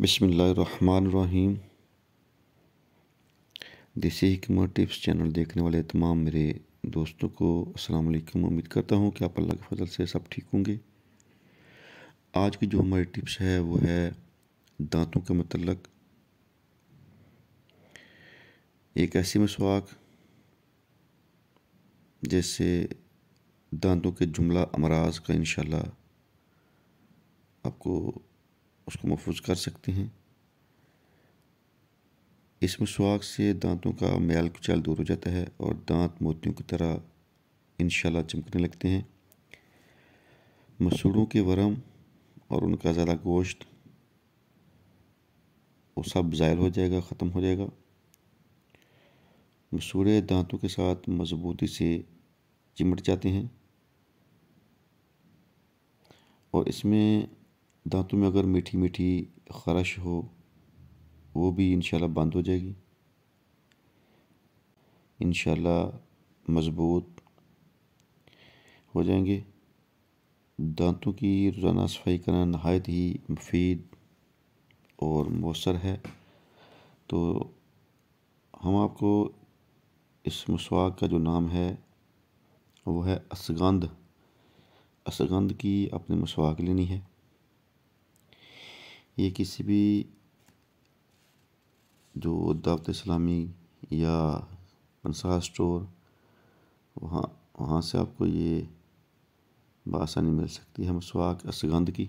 बसमीम देसी हिकमत टिप्स चैनल देखने वाले तमाम मेरे दोस्तों को अस्सलाम वालेकुम उम्मीद करता हूँ कि आप अल्लाह के फजल से सब ठीक होंगे आज की जो हमारी टिप्स है वो है दांतों के मतलब एक ऐसी मसवाक जैसे दांतों के जुमला अमराज का इन आपको उसको महफूज कर सकते हैं इस मसवाक से दांतों का मैल कुचाल दूर हो जाता है और दांत मोतियों की तरह इनशाला चमकने लगते हैं मसूड़ों के वरम और उनका ज़्यादा गोश्त वो सब ज़ायल हो जाएगा ख़त्म हो जाएगा मसूड़े दांतों के साथ मजबूती से चिमट जाते हैं और इसमें दांतों में अगर मीठी मीठी ख़राश हो वो भी इंशाल्लाह बंद हो जाएगी इंशाल्लाह मज़बूत हो जाएंगे दांतों की रोज़ाना सफाई करना नहायत ही मुफीद और मौसर है तो हम आपको इस मसवाक का जो नाम है वो है असगंध असगंध की अपने मसवाक लेनी है ये किसी भी जो दावत इस्लामी या पंसार स्टोर वहाँ वहाँ से आपको ये बासानी मिल सकती है मसवाक असगंध की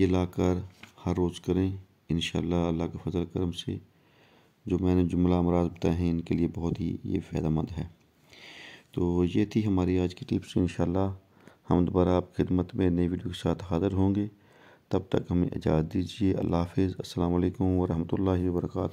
ये लाकर हर रोज़ करें इन अल्लाह के फजल करम से जो मैंने जुमला अमराज बताए हैं इनके लिए बहुत ही ये फ़ायदा है तो ये थी हमारी आज की टिप्स इन हम दोबारा आप खिदमत में नई वीडियो के साथ हाज़िर होंगे तब तक हमें इजाज़त दीजिए अल्लाह हाफ़िज़ अस्सलाम वालेकुम व